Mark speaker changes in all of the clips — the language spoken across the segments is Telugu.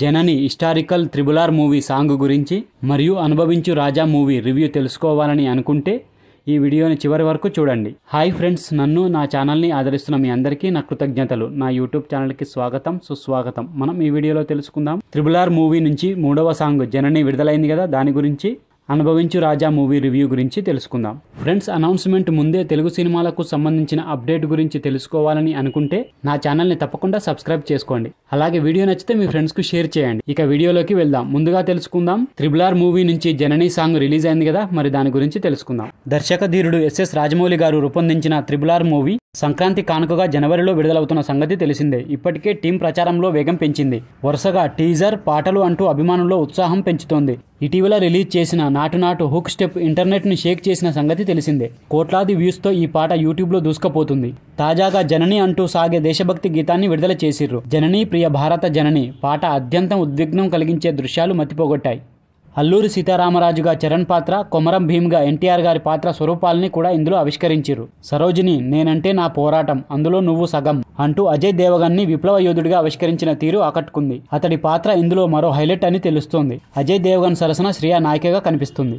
Speaker 1: జనని హిస్టారికల్ త్రిబులార్ మూవీ సాంగ్ గురించి మరియు అనుభవించు రాజా మూవీ రివ్యూ తెలుసుకోవాలని అనుకుంటే ఈ వీడియోని చివరి వరకు చూడండి హాయ్ ఫ్రెండ్స్ నన్ను నా ఛానల్ని ఆదరిస్తున్న మీ అందరికీ నా కృతజ్ఞతలు నా యూట్యూబ్ ఛానల్కి స్వాగతం సుస్వాగతం మనం ఈ వీడియోలో తెలుసుకుందాం త్రిబులార్ మూవీ నుంచి మూడవ సాంగ్ జనని విడుదలైంది కదా దాని గురించి అనుభవించు రాజా మూవీ రివ్యూ గురించి తెలుసుకుందాం ఫ్రెండ్స్ అనౌన్స్మెంట్ ముందే తెలుగు సినిమాలకు సంబంధించిన అప్డేట్ గురించి తెలుసుకోవాలని అనుకుంటే నా ఛానల్ని తప్పకుండా సబ్స్క్రైబ్ చేసుకోండి అలాగే వీడియో నచ్చితే మీ ఫ్రెండ్స్కు షేర్ చేయండి ఇక వీడియోలోకి వెళ్దాం ముందుగా తెలుసుకుందాం త్రిబుల్ ఆర్ మూవీ నుంచి జననీ సాంగ్ రిలీజ్ అయింది కదా మరి దాని గురించి తెలుసుకుందాం దర్శక ధీరుడు ఎస్ఎస్ రాజమౌళి గారు రూపొందించిన త్రిబుల్ ఆర్ మూవీ సంక్రాంతి కానుకగా జనవరిలో విడుదలవుతున్న సంగతి తెలిసిందే ఇప్పటికే టీం ప్రచారంలో వేగం పెంచింది వరుసగా టీజర్ పాటలు అంటూ అభిమానుల్లో ఉత్సాహం పెంచుతోంది ఇటీవల రిలీజ్ చేసిన నాటు నాటు హుక్ స్టెప్ ఇంటర్నెట్ని షేక్ చేసిన సంగతి తెలిసిందే కోట్లాది వ్యూస్తో ఈ పాట యూట్యూబ్లో దూసుకుపోతుంది తాజాగా జనని అంటూ సాగే దేశభక్తి గీతాన్ని విడుదల చేసిర్రు జనని ప్రియ భారత జనని పాట అత్యంత ఉద్విగ్నం కలిగించే దృశ్యాలు మతిపోగొట్టాయి అల్లూరి సీతారామరాజుగా చరణ్ పాత్ర కొమరం భీమ్గా ఎన్టీఆర్ గారి పాత్ర స్వరూపాలని కూడా ఇందులో ఆవిష్కరించారు సరోజిని నేనంటే నా పోరాటం అందులో నువ్వు సగం అంటూ అజయ్ దేవగన్ని విప్లవ యోధుడిగా ఆవిష్కరించిన తీరు ఆకట్టుకుంది అతడి పాత్ర ఇందులో మరో హైలైట్ అని తెలుస్తోంది అజయ్ దేవగన్ సరసన శ్రేయా నాయికగా కనిపిస్తుంది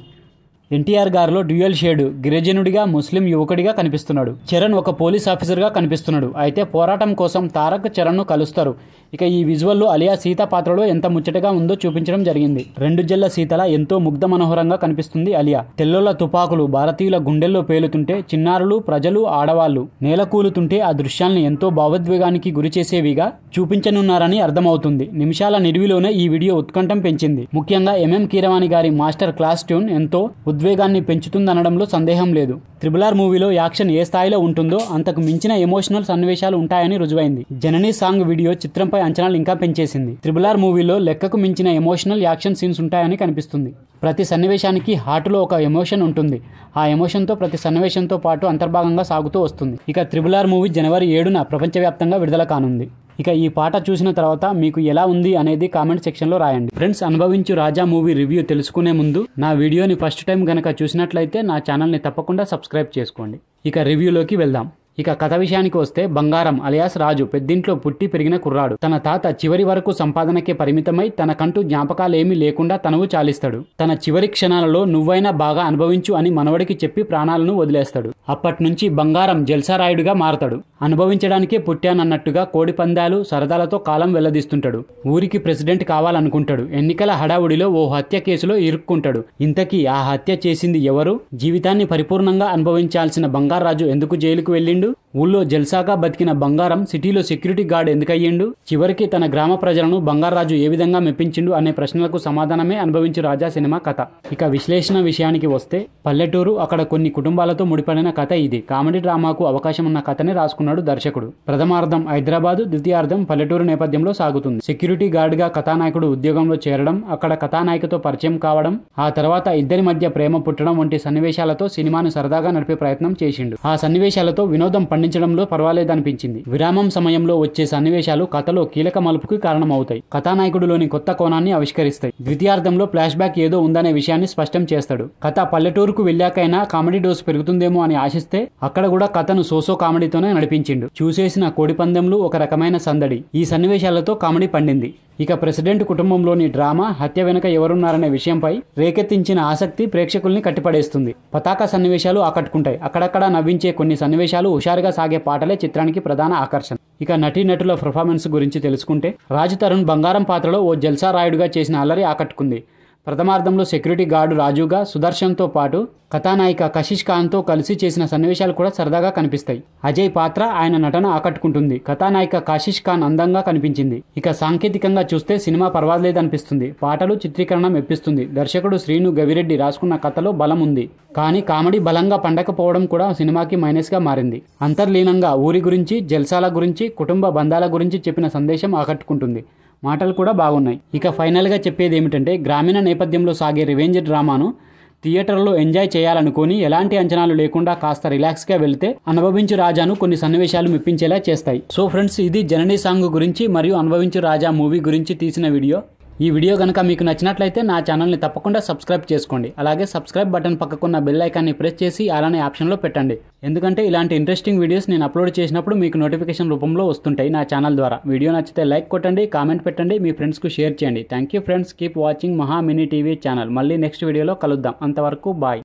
Speaker 1: ఎన్టీఆర్ గారిలో డ్యూయల్ షేడు గిరిజనుడిగా ముస్లిం యువకుడిగా కనిపిస్తున్నాడు చరణ్ ఒక పోలీస్ ఆఫీసర్గా కనిపిస్తున్నాడు అయితే పోరాటం కోసం తారక్ చరణ్ను కలుస్తారు ఇక ఈ విజువల్లో అలియా సీత పాత్రలో ఎంత ముచ్చటగా ఉందో చూపించడం జరిగింది రెండు జిల్ల సీతల ఎంతో ముగ్ధ మనోహరంగా కనిపిస్తుంది అలియా తెల్లొల్ల తుపాకులు భారతీయుల గుండెల్లో పేలుతుంటే చిన్నారులు ప్రజలు ఆడవాళ్లు నేల కూలుతుంటే ఆ దృశ్యాలను ఎంతో భావోద్వేగానికి గురిచేసేవిగా చూపించనున్నారని అర్థమవుతుంది నిమిషాల నిడివిలోనే ఈ వీడియో ఉత్కంఠం పెంచింది ముఖ్యంగా ఎంఎం కీరవాణి గారి మాస్టర్ క్లాస్ ట్యూన్ ఎంతో ఉద్ ఉద్వేగాన్ని పెంచుతుందనడంలో సందేహం లేదు త్రిబులార్ మూవీలో యాక్షన్ ఏ స్థాయిలో ఉంటుందో అంతకు మించిన ఎమోషనల్ సన్నివేశాలు ఉంటాయని రుజువైంది జననీ సాంగ్ వీడియో చిత్రంపై అంచనాలు ఇంకా పెంచేసింది త్రిబులార్ మూవీలో లెక్కకు మించిన ఎమోషనల్ యాక్షన్ సీన్స్ ఉంటాయని కనిపిస్తుంది ప్రతి సన్నివేశానికి హార్ట్లో ఒక ఎమోషన్ ఉంటుంది ఆ ఎమోషన్తో ప్రతి సన్నివేశంతో పాటు అంతర్భాగంగా సాగుతూ వస్తుంది ఇక త్రిబులార్ మూవీ జనవరి ఏడున ప్రపంచవ్యాప్తంగా విడుదల కానుంది ఇక ఈ పాట చూసిన తర్వాత మీకు ఎలా ఉంది అనేది కామెంట్ సెక్షన్లో రాయండి ఫ్రెండ్స్ అనుభవించు రాజా మూవీ రివ్యూ తెలుసుకునే ముందు నా వీడియోని ఫస్ట్ టైం కనుక చూసినట్లయితే నా ఛానల్ని తప్పకుండా సబ్స్క్రైబ్ చేసుకోండి ఇక రివ్యూలోకి వెళ్దాం ఇక కథ విషయానికి వస్తే బంగారం అలియాస్ రాజు పెద్దింట్లో పుట్టి పెరిగిన కుర్రాడు తన తాత చివరి వరకు సంపాదనకే పరిమితమై తనకంటూ జ్ఞాపకాలేమీ లేకుండా తనవు చాలిస్తాడు తన చివరి క్షణాలలో నువ్వైనా బాగా అనుభవించు అని మనవడికి చెప్పి ప్రాణాలను వదిలేస్తాడు అప్పటినుంచి బంగారం జల్సారాయుడుగా మారతాడు అనుభవించడానికే పుట్టానన్నట్టుగా కోడి పందాలు సరదాలతో కాలం వెల్లదీస్తుంటాడు ఊరికి ప్రెసిడెంట్ కావాలనుకుంటాడు ఎన్నికల హడావుడిలో ఓ హత్య కేసులో ఇరుక్కుంటాడు ఇంతకీ ఆ హత్య చేసింది ఎవరు జీవితాన్ని పరిపూర్ణంగా అనుభవించాల్సిన బంగారాజు ఎందుకు జైలుకు వెళ్ళిండు ఊళ్ళో జల్సాగా బతికిన బంగారం సిటీలో సెక్యూరిటీ గార్డ్ ఎందుకయ్యిండు చివరికి తన గ్రామ ప్రజలను బంగారరాజు ఏ విధంగా మెప్పించిండు అనే ప్రశ్నలకు సమాధానమే అనుభవించు రాజా సినిమా కథ ఇక విశ్లేషణ విషయానికి వస్తే పల్లెటూరు అక్కడ కొన్ని కుటుంబాలతో ముడిపడిన కథ ఇది కామెడీ డ్రామాకు అవకాశం ఉన్న కథనే రాసుకున్నాడు దర్శకుడు ప్రథమార్థం హైదరాబాదు ద్వితీయార్థం పల్లెటూరు నేపథ్యంలో సాగుతుంది సెక్యూరిటీ గార్డ్గా కథానాయకుడు ఉద్యోగంలో చేరడం అక్కడ కథానాయకతో పరిచయం కావడం ఆ తర్వాత ఇద్దరి మధ్య ప్రేమ పుట్టడం వంటి సన్నివేశాలతో సినిమాను సరదాగా నడిపే ప్రయత్నం చేసిండు ఆ సన్నివేశాలతో వినోదం పండి వర్ణించడంలో పర్వాలేదనిపించింది విరామం సమయంలో వచ్చే సన్నివేశాలు కథలో కీలక మలుపుకి కారణమవుతాయి కథానాయకుడులోని కొత్త కోణాన్ని ఆవిష్కరిస్తాయి ద్వితీయార్థంలో ఫ్లాష్ బ్యాక్ ఏదో ఉందనే విషయాన్ని స్పష్టం చేస్తాడు కథ పల్లెటూరుకు వెళ్ళాకైనా కామెడీ డోస్ పెరుగుతుందేమో అని ఆశిస్తే అక్కడ కూడా కథను సోసో కామెడీతోనే నడిపించిండు చూసేసిన కోడిపందెంలు ఒక రకమైన సందడి ఈ సన్నివేశాలతో కామెడీ పండింది ఇక ప్రెసిడెంట్ కుటుంబంలోని డ్రామా హత్య వెనుక ఎవరున్నారనే విషయంపై రేకెత్తించిన ఆసక్తి ప్రేక్షకుల్ని కట్టిపడేస్తుంది పతాక సన్నివేశాలు ఆకట్టుకుంటాయి అక్కడక్కడ నవ్వించే కొన్ని సన్నివేశాలు హుషారుగా సాగే పాటలే చిత్రానికి ప్రధాన ఆకర్షణ ఇక నటీనటుల పెర్ఫార్మెన్స్ గురించి తెలుసుకుంటే రాజు తరుణ్ బంగారం పాత్రలో ఓ జల్సా రాయుడుగా చేసిన అల్లరి ఆకట్టుకుంది ప్రథమార్థంలో సెక్యూరిటీ గార్డు రాజుగా సుదర్శన్తో పాటు కథానాయిక కశిష్ ఖాన్తో కలిసి చేసిన సన్నివేశాలు కూడా సరదాగా కనిపిస్తాయి అజయ్ పాత్ర ఆయన నటన ఆకట్టుకుంటుంది కథానాయిక కశిష్ ఖాన్ అందంగా కనిపించింది ఇక సాంకేతికంగా చూస్తే సినిమా పర్వాలేదనిపిస్తుంది పాటలు చిత్రీకరణ మెప్పిస్తుంది దర్శకుడు శ్రీను గవిరెడ్డి రాసుకున్న కథలో బలం ఉంది కానీ కామెడీ బలంగా పండకపోవడం కూడా సినిమాకి మైనస్గా మారింది అంతర్లీనంగా ఊరి గురించి జల్సాల గురించి కుటుంబ బంధాల గురించి చెప్పిన సందేశం ఆకట్టుకుంటుంది మాటలు కూడా బాగున్నాయి ఇక ఫైనల్గా చెప్పేది ఏమిటంటే గ్రామీణ నేపథ్యంలో సాగే రివెంజ్ డ్రామాను థియేటర్లో ఎంజాయ్ చేయాలనుకుని ఎలాంటి అంచనాలు లేకుండా కాస్త రిలాక్స్గా వెళ్తే అనుభవించు రాజాను కొన్ని సన్నివేశాలు మెప్పించేలా చేస్తాయి సో ఫ్రెండ్స్ ఇది జననీ సాంగ్ గురించి మరియు అనుభవించు రాజా మూవీ గురించి తీసిన వీడియో ఈ వీడియో కనుక మీకు నచ్చినట్లయితే నా ఛానల్ని తప్పకుండా సబ్స్క్రైబ్ చేసుకోండి అలాగే సబ్స్క్రైబ్ బటన్ పక్కకున్న బెల్ ఐకాన్ని ప్రెస్ చేసి అలానే ఆప్షన్లో పెట్టండి ఎందుకంటే ఇలాంటి ఇంట్రెస్టింగ్ వీడియోస్ నేను అప్లోడ్ చేసినప్పుడు మీకు నోటిఫికేషన్ రూపంలో వస్తుంటాయి నా ఛానల్ ద్వారా వీడియో నచ్చితే లైక్ కొట్టండి కామెంట్ పెట్టండి మీ ఫ్రెండ్స్కు షేర్ చేయండి thank you friends keep watching Maha mini TV channel మళ్ళీ నెక్స్ట్ వీడియోలో కలుద్దాం అంతవరకు బాయ్